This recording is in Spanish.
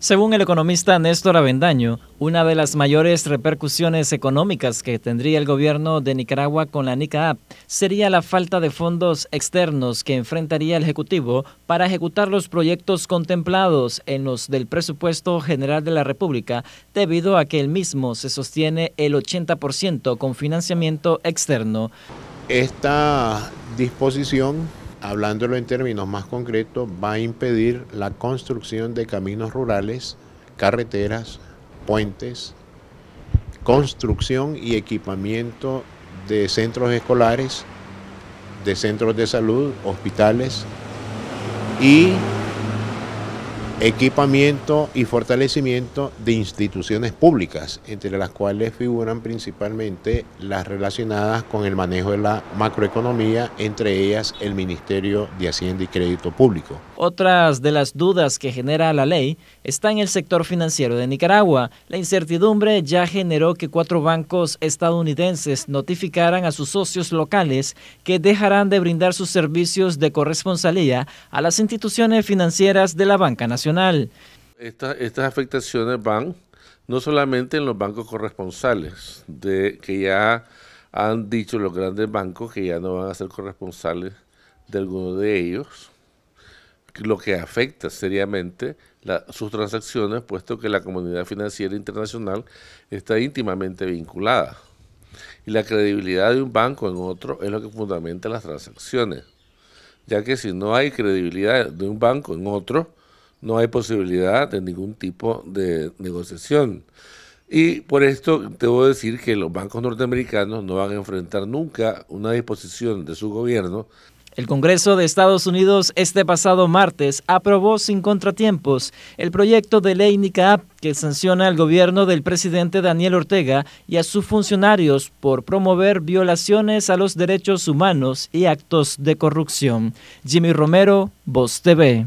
Según el economista Néstor Avendaño, una de las mayores repercusiones económicas que tendría el gobierno de Nicaragua con la NICAAP sería la falta de fondos externos que enfrentaría el Ejecutivo para ejecutar los proyectos contemplados en los del Presupuesto General de la República, debido a que el mismo se sostiene el 80% con financiamiento externo. Esta disposición hablándolo en términos más concretos, va a impedir la construcción de caminos rurales, carreteras, puentes, construcción y equipamiento de centros escolares, de centros de salud, hospitales y equipamiento y fortalecimiento de instituciones públicas, entre las cuales figuran principalmente las relacionadas con el manejo de la macroeconomía, entre ellas el Ministerio de Hacienda y Crédito Público. Otras de las dudas que genera la ley está en el sector financiero de Nicaragua. La incertidumbre ya generó que cuatro bancos estadounidenses notificaran a sus socios locales que dejarán de brindar sus servicios de corresponsalía a las instituciones financieras de la banca nacional estas afectaciones van no solamente en los bancos corresponsales, de, que ya han dicho los grandes bancos que ya no van a ser corresponsales de alguno de ellos, lo que afecta seriamente sus transacciones, puesto que la comunidad financiera internacional está íntimamente vinculada. Y la credibilidad de un banco en otro es lo que fundamenta las transacciones, ya que si no hay credibilidad de un banco en otro, no hay posibilidad de ningún tipo de negociación. Y por esto debo decir que los bancos norteamericanos no van a enfrentar nunca una disposición de su gobierno. El Congreso de Estados Unidos este pasado martes aprobó sin contratiempos el proyecto de ley NICAP que sanciona al gobierno del presidente Daniel Ortega y a sus funcionarios por promover violaciones a los derechos humanos y actos de corrupción. Jimmy Romero, Voz TV.